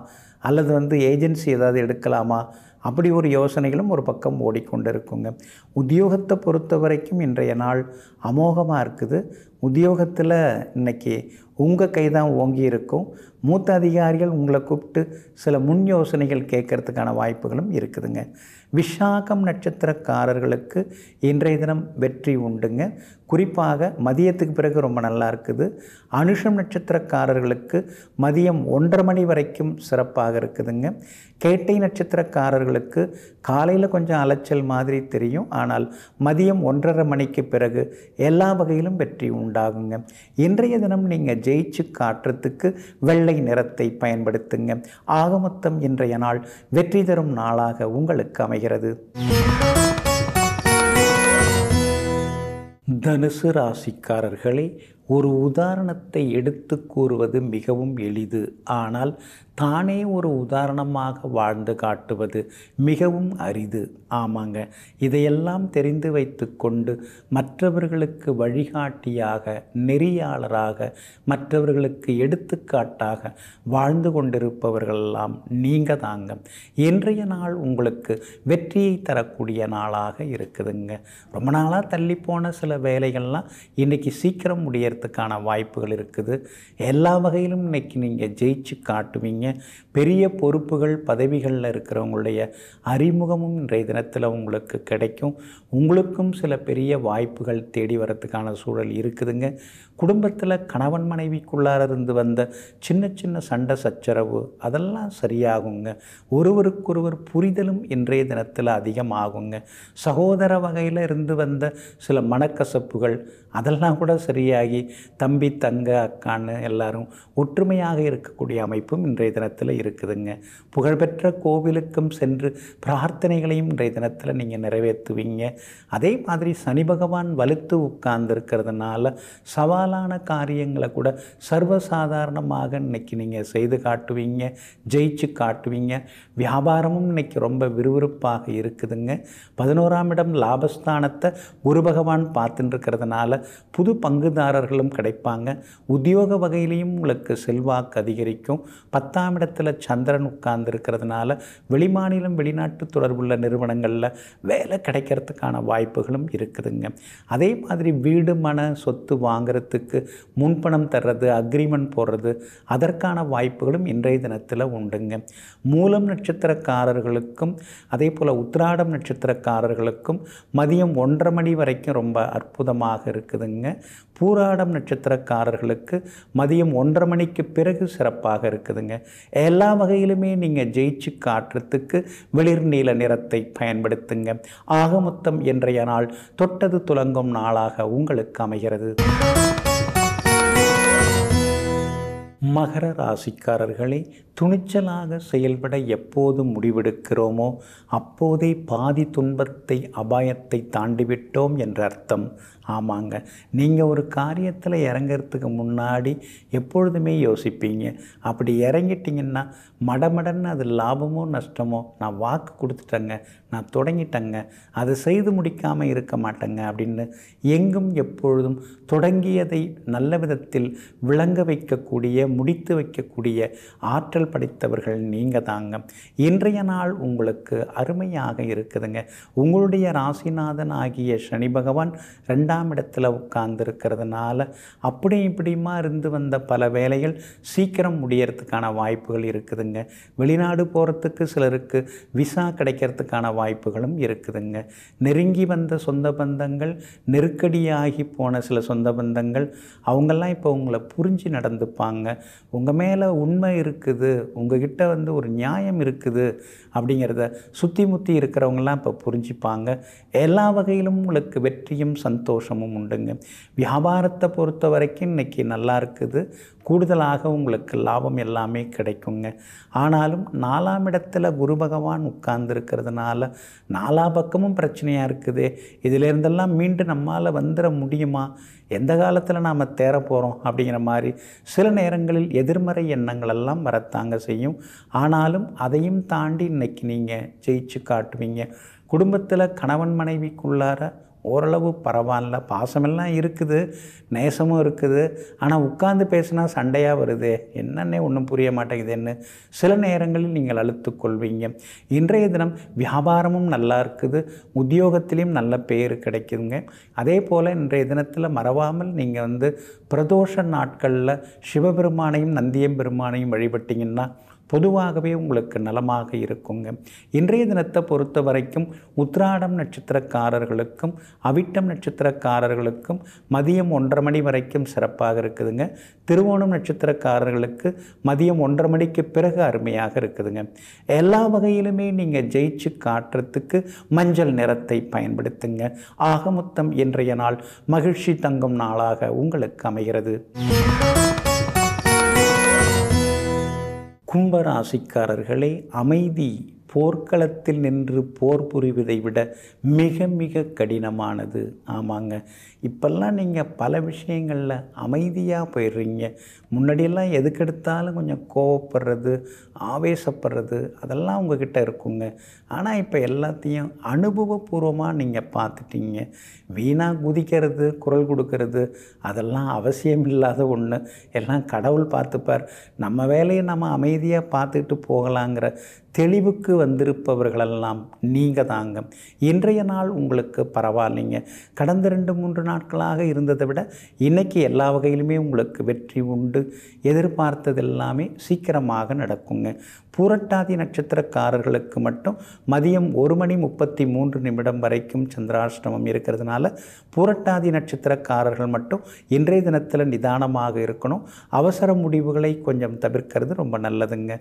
அல்லது வந்து ஏஜென்சி ஏதாவது எடுக்கலாமா அப்படி ஒரு யோசனைகளும் ஒரு பக்கம் ஓடிக்கொண்டு இருக்குங்க உத்தியோகத்தை பொறுத்த வரைக்கும் இன்றைய நாள் அமோகமாக இருக்குது உத்தியோகத்தில் இன்றைக்கி உங்கள் கை தான் ஓங்கி இருக்கும் மூத்த அதிகாரிகள் உங்களை கூப்பிட்டு சில முன் யோசனைகள் கேட்கறதுக்கான வாய்ப்புகளும் இருக்குதுங்க விஷாகம் நட்சத்திரக்காரர்களுக்கு இன்றைய தினம் வெற்றி உண்டுங்க குறிப்பாக மதியத்துக்கு பிறகு ரொம்ப நல்லா இருக்குது அனுஷம் நட்சத்திரக்காரர்களுக்கு மதியம் ஒன்றரை மணி வரைக்கும் சிறப்பாக இருக்குதுங்க கேட்டை நட்சத்திரக்காரர்களுக்கு காலையில் கொஞ்சம் அலைச்சல் மாதிரி தெரியும் ஆனால் மதியம் ஒன்றரை மணிக்கு பிறகு எல்லா வகையிலும் வெற்றி உண்டாகுங்க இன்றைய தினம் நீங்கள் ஜெயிச்சு காட்டுறதுக்கு வெள்ளை நிறத்தை பயன்படுத்துங்க ஆகமொத்தம் இன்றைய நாள் வெற்றி தரும் நாளாக உங்களுக்கு அமைகிறது தனுசு ராசிக்காரர்களே ஒரு உதாரணத்தை எடுத்து கூறுவது மிகவும் எளிது ஆனால் தானே ஒரு உதாரணமாக வாழ்ந்து காட்டுவது மிகவும் அரிது ஆமாங்க இதையெல்லாம் தெரிந்து வைத்து கொண்டு மற்றவர்களுக்கு வழிகாட்டியாக நெறியாளராக மற்றவர்களுக்கு எடுத்துக்காட்டாக வாழ்ந்து கொண்டிருப்பவர்களெல்லாம் நீங்கள் தாங்க இன்றைய நாள் உங்களுக்கு வெற்றியை தரக்கூடிய நாளாக இருக்குதுங்க ரொம்ப நாளாக தள்ளி போன சில வேலைகள்லாம் இன்றைக்கி சீக்கிரம் முடியறது செய்கிறதுக்கான வாய்ப்புகள் இருக்குது எல்லா வகையிலும் இன்றைக்கி நீங்கள் ஜெயிச்சு காட்டுவீங்க பெரிய பொறுப்புகள் பதவிகளில் இருக்கிறவங்களுடைய அறிமுகமும் இன்றைய தினத்தில் உங்களுக்கு கிடைக்கும் உங்களுக்கும் சில பெரிய வாய்ப்புகள் தேடி வரத்துக்கான சூழல் இருக்குதுங்க குடும்பத்தில் கணவன் மனைவிக்குள்ளார இருந்து வந்த சின்ன சின்ன சண்டை சச்சரவு அதெல்லாம் சரியாகுங்க ஒருவருக்கொருவர் புரிதலும் இன்றைய தினத்தில் அதிகமாகுங்க சகோதர வகையில் இருந்து வந்த சில மனக்கசப்புகள் அதெல்லாம் கூட சரியாகி தம்பி தங்க அக்கான்னு எல்லாரும் ஒற்றுமையாக இருக்கக்கூடிய அமைப்பும் இன்றைய தினத்தில் இருக்கு இருக்குதுங்க புகழ்பெற்ற கோவிலுக்கும் சென்று பிரார்த்தனைகளையும் இன்றைய தினத்தில் நீங்கள் நிறைவேற்றுவீங்க அதே மாதிரி சனி பகவான் வலுத்து உட்கார்ந்துருக்கிறதுனால சவாலான காரியங்களை கூட சர்வசாதாரணமாக இன்றைக்கி நீங்கள் செய்து காட்டுவீங்க ஜெயிச்சு காட்டுவீங்க வியாபாரமும் இன்றைக்கி ரொம்ப விறுவிறுப்பாக இருக்குதுங்க பதினோராம் இடம் லாபஸ்தானத்தை குரு பகவான் பார்த்துட்டுருக்கிறதுனால புது பங்குதாரர்களும் கிடைப்பாங்க உத்தியோக வகையிலையும் உங்களுக்கு செல்வாக்கு அதிகரிக்கும் பத்தாம் இடத்துல வீட்டில் சந்திரன் உட்கார்ந்து இருக்கிறதுனால வெளிமாநிலம் வெளிநாட்டு தொடர்புள்ள நிறுவனங்களில் வேலை கிடைக்கிறதுக்கான வாய்ப்புகளும் இருக்குதுங்க அதே மாதிரி வீடு மன சொத்து வாங்கிறதுக்கு முன்பணம் தர்றது அக்ரிமெண்ட் போடுறது அதற்கான வாய்ப்புகளும் இன்றைய தினத்தில் உண்டுங்க மூலம் நட்சத்திரக்காரர்களுக்கும் அதே போல் உத்திராடம் நட்சத்திரக்காரர்களுக்கும் மதியம் ஒன்றரை மணி வரைக்கும் ரொம்ப அற்புதமாக இருக்குதுங்க பூராடம் நட்சத்திரக்காரர்களுக்கு மதியம் ஒன்றரை மணிக்கு பிறகு சிறப்பாக இருக்குதுங்க எல் எல்லா வகையிலுமே நீங்கள் ஜெயிச்சு காட்டுறதுக்கு வெளிர் நீல நிறத்தை பயன்படுத்துங்க மொத்தம் இன்றைய நாள் தொட்டது துலங்கும் நாளாக உங்களுக்கு அமைகிறது மகர ராசிக்காரர்களே துணிச்சலாக செயல்பட எப்போது முடிவெடுக்கிறோமோ அப்போதே பாதி துன்பத்தை அபாயத்தை தாண்டிவிட்டோம் என்ற அர்த்தம் ஆமாங்க நீங்கள் ஒரு காரியத்தில் இறங்கிறதுக்கு முன்னாடி எப்பொழுதுமே யோசிப்பீங்க அப்படி இறங்கிட்டிங்கன்னா மடமடன்னு அது லாபமோ நஷ்டமோ நான் வாக்கு கொடுத்துட்டேங்க நான் தொடங்கிட்டேங்க அது செய்து முடிக்காமல் இருக்க மாட்டேங்க அப்படின்னு எங்கும் எப்பொழுதும் தொடங்கியதை நல்ல விதத்தில் விளங்க வைக்கக்கூடிய முடித்து வைக்கக்கூடிய ஆற்றல் படித்தவர்கள் நீங்கள் தாங்க இன்றைய நாள் உங்களுக்கு அருமையாக இருக்குதுங்க உங்களுடைய ராசிநாதன் ஆகிய சனி பகவான் ரெண்டாம் இடத்துல இருக்கிறதுனால அப்படியும் இப்படியுமா இருந்து வந்த பல வேலைகள் சீக்கிரம் முடியறதுக்கான வாய்ப்புகள் இருக்குதுங்க வெளிநாடு போகிறதுக்கு சிலருக்கு விசா கிடைக்கிறதுக்கான வாய்ப்புகளும் இருக்குதுங்க நெருங்கி வந்த சொந்த பந்தங்கள் நெருக்கடியாகி போன சில சொந்த பந்தங்கள் அவங்கெல்லாம் இப்போ உங்களை புரிஞ்சு நடந்துப்பாங்க உங்கள் மேலே உண்மை இருக்குது உங்ககிட்ட வந்து ஒரு நியாயம் இருக்குது அப்படிங்கிறத சுற்றி முற்றி இருக்கிறவங்களாம் இப்போ புரிஞ்சுப்பாங்க எல்லா வகையிலும் உங்களுக்கு வெற்றியும் சந்தோஷமும் உண்டுங்க வியாபாரத்தை பொறுத்த வரைக்கும் இன்றைக்கி நல்லா இருக்குது கூடுதலாக உங்களுக்கு லாபம் எல்லாமே கிடைக்குங்க ஆனாலும் நாலாம் இடத்துல குரு பகவான் உட்கார்ந்துருக்கிறதுனால நாலா பக்கமும் பிரச்சனையாக இருக்குது இதிலேருந்தெல்லாம் மீண்டும் நம்மால் வந்துட முடியுமா எந்த காலத்தில் நாம் தேர போகிறோம் அப்படிங்கிற மாதிரி சில நேரங்களில் எதிர்மறை எண்ணங்களெல்லாம் வரத்தாங்க செய்யும் ஆனாலும் அதையும் தாண்டி இன்றைக்கி நீங்கள் ஜெயிச்சு காட்டுவீங்க குடும்பத்தில் கணவன் மனைவிக்குள்ளார ஓரளவு பரவாயில்ல பாசமெல்லாம் இருக்குது நேசமும் இருக்குது ஆனால் உட்காந்து பேசினா சண்டையாக வருது என்னென்னே ஒன்றும் புரிய மாட்டேங்குதுன்னு சில நேரங்களில் நீங்கள் அழுத்து கொள்வீங்க இன்றைய தினம் வியாபாரமும் நல்லா இருக்குது உத்தியோகத்திலையும் நல்ல பேர் கிடைக்குதுங்க அதே போல் இன்றைய தினத்தில் மறவாமல் நீங்கள் வந்து பிரதோஷ நாட்களில் சிவபெருமானையும் நந்தியம் பெருமானையும் வழிபட்டிங்கன்னா பொதுவாகவே உங்களுக்கு நலமாக இருக்குங்க இன்றைய தினத்தை பொறுத்த வரைக்கும் உத்ராடம் நட்சத்திரக்காரர்களுக்கும் அவிட்டம் நட்சத்திரக்காரர்களுக்கும் மதியம் ஒன்றரை மணி வரைக்கும் சிறப்பாக இருக்குதுங்க திருவோணம் நட்சத்திரக்காரர்களுக்கு மதியம் ஒன்றரை மணிக்கு பிறகு அருமையாக இருக்குதுங்க எல்லா வகையிலுமே நீங்கள் ஜெயிச்சு காட்டுறதுக்கு மஞ்சள் நிறத்தை பயன்படுத்துங்க ஆகமொத்தம் இன்றைய நாள் மகிழ்ச்சி தங்கும் நாளாக உங்களுக்கு அமைகிறது கும்பராசிக்காரர்களே அமைதி போர்க்களத்தில் நின்று போர் புரிவதை விட மிக மிக கடினமானது ஆமாங்க இப்பெல்லாம் நீங்கள் பல விஷயங்களில் அமைதியாக போயிடுறீங்க முன்னாடியெல்லாம் எதுக்கெடுத்தாலும் கொஞ்சம் கோவப்படுறது ஆவேசப்படுறது அதெல்லாம் உங்ககிட்ட இருக்குங்க ஆனால் இப்போ எல்லாத்தையும் அனுபவபூர்வமாக நீங்கள் பார்த்துட்டீங்க வீணாக குதிக்கிறது குரல் கொடுக்கறது அதெல்லாம் அவசியம் இல்லாத ஒன்று எல்லாம் கடவுள் பார்த்துப்பார் நம்ம வேலையை நம்ம அமைதியாக பார்த்துட்டு போகலாங்கிற தெளிவுக்கு வந்திருப்பவர்களெல்லாம் நீங்கள் தாங்க இன்றைய நாள் உங்களுக்கு பரவாயில்லைங்க கடந்த ரெண்டு மூன்று நாட்களாக இருந்ததை விட இன்றைக்கி எல்லா வகையிலுமே உங்களுக்கு வெற்றி உண்டு எதிர்பார்த்தது எதிர்பார்த்ததெல்லாமே சீக்கிரமாக நடக்குங்க பூரட்டாதி நட்சத்திரக்காரர்களுக்கு மட்டும் மதியம் ஒரு மணி முப்பத்தி மூன்று நிமிடம் வரைக்கும் சந்திராஷ்டமம் இருக்கிறதுனால பூரட்டாதி நட்சத்திரக்காரர்கள் மட்டும் இன்றைய தினத்தில் நிதானமாக இருக்கணும் அவசர முடிவுகளை கொஞ்சம் தவிர்க்கிறது ரொம்ப நல்லதுங்க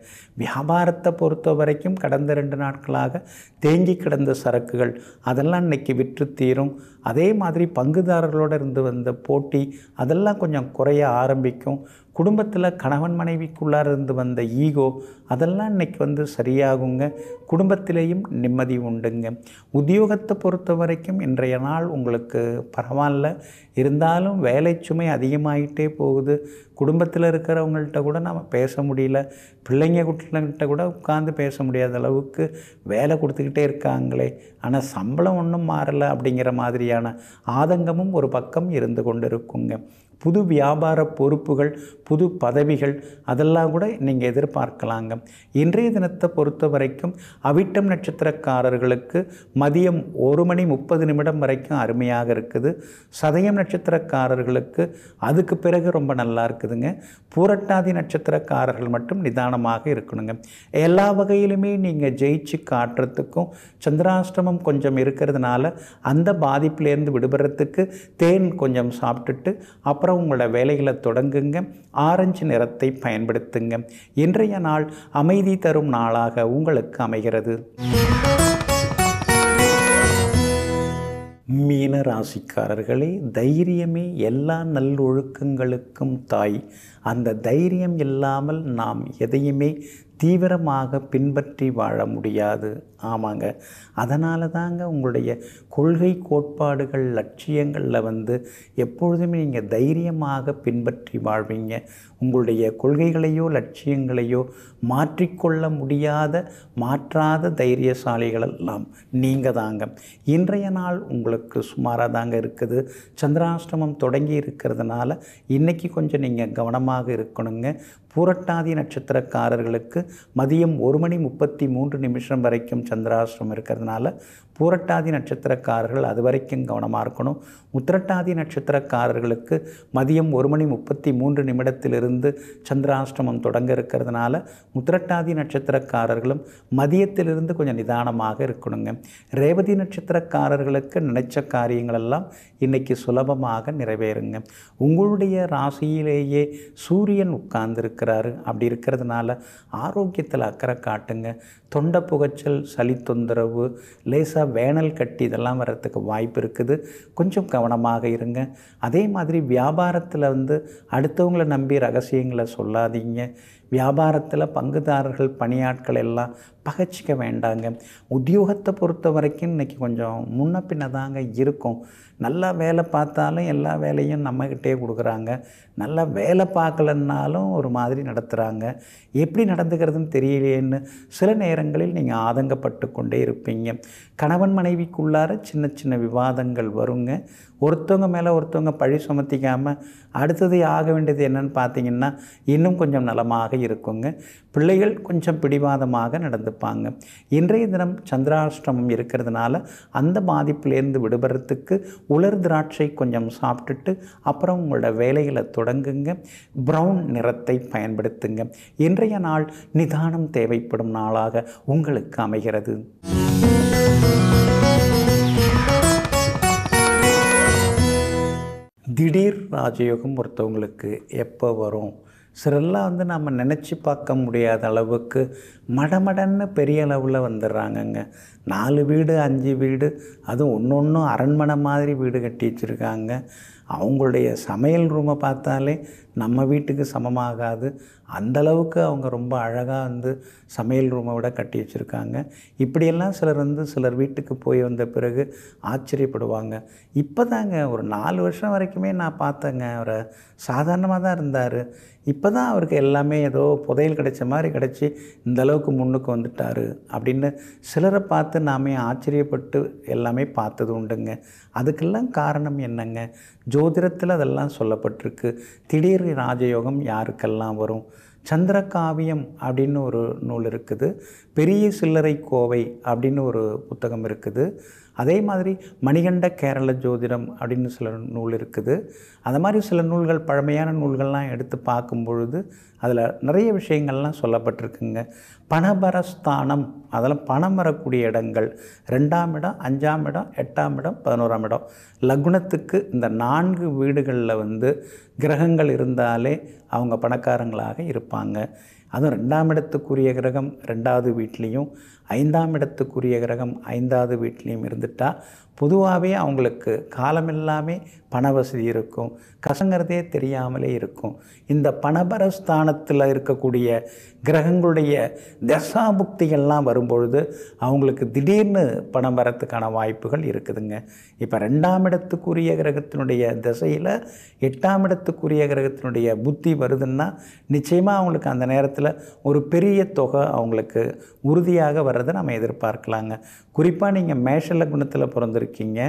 வியாபாரத்தை பொறுத்த வரைக்கும் கடந்த ரெண்டு நாட்களாக தேங்கி கிடந்த சரக்குகள் அதெல்லாம் இன்னைக்கு விற்று தீரும் அதே மாதிரி பங்குதாரர்களோடு இருந்து வந்த போட்டி அதெல்லாம் கொஞ்சம் குறைய ஆரம்பிக்கும் குடும்பத்தில் கணவன் மனைவிக்குள்ளார இருந்து வந்த ஈகோ அதெல்லாம் இன்றைக்கி வந்து சரியாகுங்க குடும்பத்திலேயும் நிம்மதி உண்டுங்க உத்தியோகத்தை பொறுத்த வரைக்கும் இன்றைய நாள் உங்களுக்கு பரவாயில்ல இருந்தாலும் வேலை சுமை அதிகமாகிட்டே போகுது குடும்பத்தில் இருக்கிறவங்கள்ட்ட கூட நம்ம பேச முடியல பிள்ளைங்க குட்டிலங்கிட்ட கூட உட்காந்து பேச முடியாத அளவுக்கு வேலை கொடுத்துக்கிட்டே இருக்காங்களே ஆனால் சம்பளம் ஒன்றும் மாறலை அப்படிங்கிற மாதிரியான ஆதங்கமும் ஒரு பக்கம் இருந்து கொண்டு இருக்குங்க புது வியாபார பொறுப்புகள் புது பதவிகள் அதெல்லாம் கூட நீங்கள் எதிர்பார்க்கலாங்க இன்றைய தினத்தை பொறுத்த வரைக்கும் அவிட்டம் நட்சத்திரக்காரர்களுக்கு மதியம் ஒரு மணி முப்பது நிமிடம் வரைக்கும் அருமையாக இருக்குது சதயம் நட்சத்திரக்காரர்களுக்கு அதுக்கு பிறகு ரொம்ப நல்லா இருக்குதுங்க பூரட்டாதி நட்சத்திரக்காரர்கள் மட்டும் நிதானமாக இருக்கணுங்க எல்லா வகையிலுமே நீங்கள் ஜெயிச்சு காட்டுறதுக்கும் சந்திராஷ்டமம் கொஞ்சம் இருக்கிறதுனால அந்த பாதிப்பிலேருந்து விடுபடுறதுக்கு தேன் கொஞ்சம் சாப்பிட்டுட்டு அப்புறம் அப்புறம் உங்களோட வேலைகளை தொடங்குங்க ஆரஞ்சு நிறத்தை பயன்படுத்துங்க இன்றைய நாள் அமைதி தரும் நாளாக உங்களுக்கு அமைகிறது மீன ராசிக்காரர்களே தைரியமே எல்லா நல்லொழுக்கங்களுக்கும் தாய் அந்த தைரியம் இல்லாமல் நாம் எதையுமே தீவிரமாக பின்பற்றி வாழ முடியாது ஆமாங்க அதனால தாங்க உங்களுடைய கொள்கை கோட்பாடுகள் லட்சியங்களில் வந்து எப்பொழுதுமே நீங்கள் தைரியமாக பின்பற்றி வாழ்வீங்க உங்களுடைய கொள்கைகளையோ லட்சியங்களையோ மாற்றிக்கொள்ள முடியாத மாற்றாத தைரியசாலிகளெல்லாம் நீங்கள் தாங்க இன்றைய நாள் உங்களுக்கு சுமாராக தாங்க இருக்குது சந்திராஷ்டமம் தொடங்கி இருக்கிறதுனால இன்றைக்கி கொஞ்சம் நீங்கள் கவனமாக இருக்கணுங்க பூரட்டாதி நட்சத்திரக்காரர்களுக்கு மதியம் ஒரு மணி முப்பத்தி மூன்று நிமிஷம் வரைக்கும் சந்திராசிரம் இருக்கிறதுனால பூரட்டாதி நட்சத்திரக்காரர்கள் அது வரைக்கும் கவனமாக இருக்கணும் உத்திரட்டாதி நட்சத்திரக்காரர்களுக்கு மதியம் ஒரு மணி முப்பத்தி மூன்று நிமிடத்திலிருந்து சந்திராஷ்டமம் தொடங்க இருக்கிறதுனால உத்திரட்டாதி நட்சத்திரக்காரர்களும் மதியத்திலிருந்து கொஞ்சம் நிதானமாக இருக்கணுங்க ரேவதி நட்சத்திரக்காரர்களுக்கு நினைச்ச காரியங்களெல்லாம் இன்றைக்கி சுலபமாக நிறைவேறுங்க உங்களுடைய ராசியிலேயே சூரியன் உட்கார்ந்துருக்கிறாரு அப்படி இருக்கிறதுனால ஆரோக்கியத்தில் அக்கறை காட்டுங்க தொண்டை புகைச்சல் சளி தொந்தரவு லேசாக வேனல் கட்டி இதெல்லாம் வர்றதுக்கு வாய்ப்பு இருக்குது கொஞ்சம் கவனமாக இருங்க அதே மாதிரி வியாபாரத்தில் வந்து அடுத்தவங்களை நம்பி ரகசியங்களை சொல்லாதீங்க வியாபாரத்தில் பங்குதாரர்கள் பணியாட்கள் எல்லாம் பகச்சிக்க வேண்டாங்க உத்தியோகத்தை பொறுத்த வரைக்கும் இன்றைக்கி கொஞ்சம் முன்ன பின்ன தாங்க இருக்கும் நல்லா வேலை பார்த்தாலும் எல்லா வேலையும் நம்மக்கிட்டே கொடுக்குறாங்க நல்லா வேலை பார்க்கலன்னாலும் ஒரு மாதிரி நடத்துகிறாங்க எப்படி நடந்துக்கிறதுன்னு தெரியலேன்னு சில நேரங்களில் நீங்கள் ஆதங்கப்பட்டு கொண்டே இருப்பீங்க கணவன் மனைவிக்குள்ளார சின்ன சின்ன விவாதங்கள் வருங்க ஒருத்தவங்க மேலே ஒருத்தவங்க பழி சுமத்திக்காமல் அடுத்தது ஆக வேண்டியது என்னன்னு பார்த்தீங்கன்னா இன்னும் கொஞ்சம் நலமாக இருக்குங்க பிள்ளைகள் கொஞ்சம் பிடிவாதமாக நடந்துப்பாங்க இன்றைய தினம் சந்திராஷ்டமம் இருக்கிறதுனால அந்த பாதிப்பிலேருந்து விடுபடுறதுக்கு உலர் திராட்சை கொஞ்சம் சாப்பிட்டுட்டு அப்புறம் உங்களோட வேலைகளை தொடங்குங்க ப்ரௌன் நிறத்தை பயன்படுத்துங்க இன்றைய நாள் நிதானம் தேவைப்படும் நாளாக உங்களுக்கு அமைகிறது திடீர் ராஜயோகம் ஒருத்தவங்களுக்கு எப்போ வரும் சிலர்லாம் வந்து நாம் நினச்சி பார்க்க முடியாத அளவுக்கு மடமடன்னு பெரிய அளவில் வந்துடுறாங்கங்க நாலு வீடு அஞ்சு வீடு அதுவும் ஒன்று ஒன்றும் அரண்மனை மாதிரி வீடு கட்டி வச்சுருக்காங்க அவங்களுடைய சமையல் ரூமை பார்த்தாலே நம்ம வீட்டுக்கு சமமாகாது அந்தளவுக்கு அவங்க ரொம்ப அழகாக வந்து சமையல் ரூமை விட கட்டி வச்சுருக்காங்க இப்படியெல்லாம் சிலர் வந்து சிலர் வீட்டுக்கு போய் வந்த பிறகு ஆச்சரியப்படுவாங்க இப்போ தாங்க ஒரு நாலு வருஷம் வரைக்குமே நான் பார்த்தேங்க அவரை சாதாரணமாக தான் இருந்தார் இப்போ தான் அவருக்கு எல்லாமே ஏதோ புதையல் கிடைச்ச மாதிரி கிடச்சி இந்தளவுக்கு முன்னுக்கு வந்துட்டார் அப்படின்னு சிலரை பார்த்து நாமே ஆச்சரியப்பட்டு எல்லாமே பார்த்தது உண்டுங்க அதுக்கெல்லாம் காரணம் என்னங்க ஜோதிடத்தில் அதெல்லாம் சொல்லப்பட்டிருக்கு திடீர் ராஜயோகம் யாருக்கெல்லாம் வரும் சந்திரகாவியம் அப்படின்னு ஒரு நூல் இருக்குது பெரிய சில்லறை கோவை அப்படின்னு ஒரு புத்தகம் இருக்குது அதே மாதிரி மணிகண்ட கேரள ஜோதிடம் அப்படின்னு சில நூல் இருக்குது அந்த மாதிரி சில நூல்கள் பழமையான நூல்கள்லாம் எடுத்து பார்க்கும் பொழுது அதில் நிறைய விஷயங்கள்லாம் சொல்லப்பட்டிருக்குங்க பணபரஸ்தானம் அதெல்லாம் பணம் வரக்கூடிய இடங்கள் ரெண்டாம் இடம் அஞ்சாம் இடம் எட்டாம் இடம் பதினோராம் இடம் லக்னத்துக்கு இந்த நான்கு வீடுகளில் வந்து கிரகங்கள் இருந்தாலே அவங்க பணக்காரங்களாக இருப்பாங்க அதுவும் ரெண்டாம் இடத்துக்குரிய கிரகம் ரெண்டாவது வீட்லேயும் ஐந்தாம் இடத்துக்குரிய கிரகம் ஐந்தாவது வீட்லேயும் இருந்துட்டால் பொதுவாகவே அவங்களுக்கு காலம் எல்லாமே பண வசதி இருக்கும் கசங்கிறதே தெரியாமலே இருக்கும் இந்த பணபரஸ்தானத்தில் இருக்கக்கூடிய கிரகங்களுடைய தசாபுக்திகள்லாம் வரும்பொழுது அவங்களுக்கு திடீர்னு பணம் வரத்துக்கான வாய்ப்புகள் இருக்குதுங்க இப்போ ரெண்டாம் இடத்துக்குரிய கிரகத்தினுடைய திசையில் எட்டாம் இடத்துக்குரிய கிரகத்தினுடைய புத்தி வருதுன்னா நிச்சயமாக அவங்களுக்கு அந்த நேரத்தில் ஒரு பெரிய தொகை அவங்களுக்கு உறுதியாக வர வர்றதை நம்ம எதிர்பார்க்கலாங்க குறிப்பாக நீங்கள் மேஷல குணத்தில் பிறந்திருக்கீங்க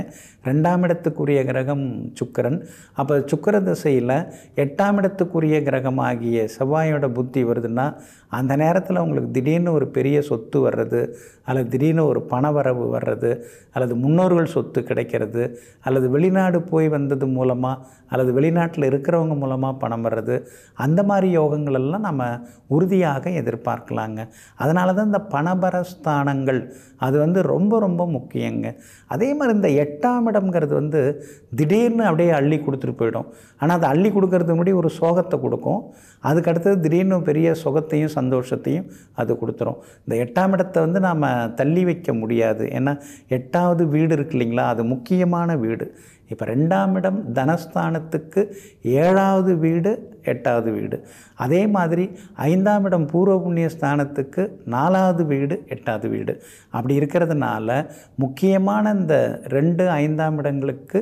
ரெண்டாம் இடத்துக்குரிய கிரகம் சுக்கரன் அப்போ சுக்கர திசையில் எட்டாம் இடத்துக்குரிய கிரகமாகிய செவ்வாயோட புத்தி வருதுன்னா அந்த நேரத்தில் உங்களுக்கு திடீர்னு ஒரு பெரிய சொத்து வர்றது அல்லது திடீர்னு ஒரு பணவரவு வர்றது அல்லது முன்னோர்கள் சொத்து கிடைக்கிறது அல்லது வெளிநாடு போய் வந்தது மூலமாக அல்லது வெளிநாட்டில் இருக்கிறவங்க மூலமாக பணம் வர்றது அந்த மாதிரி யோகங்கள் எல்லாம் நம்ம உறுதியாக எதிர்பார்க்கலாங்க அதனால தான் இந்த பணபரஸ்தானங்கள் அது வந்து ரொம்ப ரொம்ப முக்கியங்க அதே மாதிரி இந்த எட்டாம் இடம்ங்கிறது வந்து திடீர்னு அப்படியே அள்ளி கொடுத்துட்டு போயிடும் ஆனால் அது அள்ளி கொடுக்கறது முன்னாடி ஒரு சோகத்தை கொடுக்கும் அதுக்கடுத்தது திடீர்னு பெரிய சுகத்தையும் சந்தோஷத்தையும் அது கொடுத்துரும் இந்த எட்டாம் இடத்தை வந்து நாம் தள்ளி வைக்க முடியாது ஏன்னா எட்டாவது வீடு இருக்கு இல்லைங்களா அது முக்கியமான வீடு இப்போ ரெண்டாம் இடம் தனஸ்தானத்துக்கு ஏழாவது வீடு எட்டாவது வீடு அதே மாதிரி ஐந்தாம் இடம் பூர்வ புண்ணிய ஸ்தானத்துக்கு நாலாவது வீடு எட்டாவது வீடு அப்படி இருக்கிறதுனால முக்கியமான இந்த ரெண்டு ஐந்தாம் இடங்களுக்கு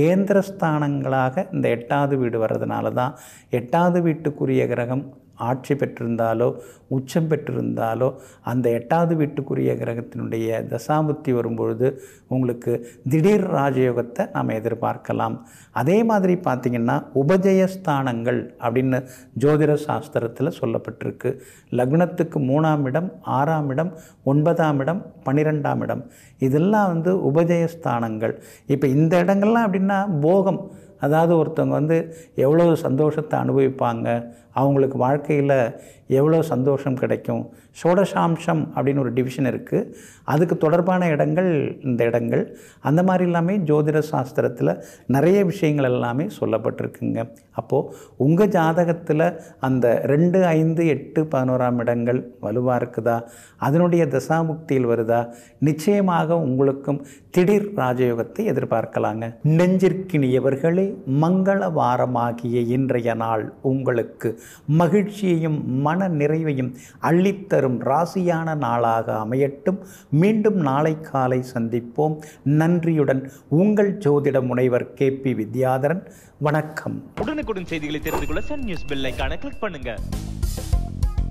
கேந்திர ஸ்தானங்களாக இந்த எட்டாவது வீடு வர்றதுனால தான் எட்டாவது வீட்டுக்குரிய கிரகம் ஆட்சி பெற்றிருந்தாலோ உச்சம் பெற்றிருந்தாலோ அந்த எட்டாவது வீட்டுக்குரிய கிரகத்தினுடைய தசாமுத்தி வரும்பொழுது உங்களுக்கு திடீர் ராஜயோகத்தை நாம் எதிர்பார்க்கலாம் அதே மாதிரி பார்த்திங்கன்னா உபஜயஸ்தானங்கள் அப்படின்னு ஜோதிட சாஸ்திரத்தில் சொல்லப்பட்டிருக்கு லக்னத்துக்கு மூணாம் இடம் ஆறாம் இடம் ஒன்பதாம் இடம் பன்னிரெண்டாம் இடம் இதெல்லாம் வந்து உபஜயஸ்தானங்கள் இப்போ இந்த இடங்கள்லாம் அப்படின்னா போகம் அதாவது ஒருத்தவங்க வந்து எவ்வளோ சந்தோஷத்தை அனுபவிப்பாங்க அவங்களுக்கு வாழ்க்கையில் எவ்வளோ சந்தோஷம் கிடைக்கும் சோடசாம்சம் அப்படின்னு ஒரு டிவிஷன் இருக்குது அதுக்கு தொடர்பான இடங்கள் இந்த இடங்கள் அந்த மாதிரி எல்லாமே ஜோதிட சாஸ்திரத்தில் நிறைய விஷயங்கள் எல்லாமே சொல்லப்பட்டிருக்குங்க அப்போது உங்கள் ஜாதகத்தில் அந்த ரெண்டு ஐந்து எட்டு பதினோராம் இடங்கள் வலுவாக இருக்குதா அதனுடைய தசாமுக்தியில் வருதா நிச்சயமாக உங்களுக்கும் திடீர் ராஜயோகத்தை எதிர்பார்க்கலாங்க நெஞ்சிற்கினியவர்களே மங்கள வாரமாகிய இன்றைய நாள் உங்களுக்கு மகிழ்ச்சியையும் மன நிறைவையும் அள்ளித்தரும் ராசியான நாளாக அமையட்டும் மீண்டும் நாளை காலை சந்திப்போம் நன்றியுடன் உங்கள் ஜோதிட முனைவர் கே பி வித்யாதரன் வணக்கம் உடனுக்குடன் செய்திகளை தெரிந்து கொள்ள சன் நியூஸ் பெல்லைக்கான கிளிக் பண்ணுங்கள்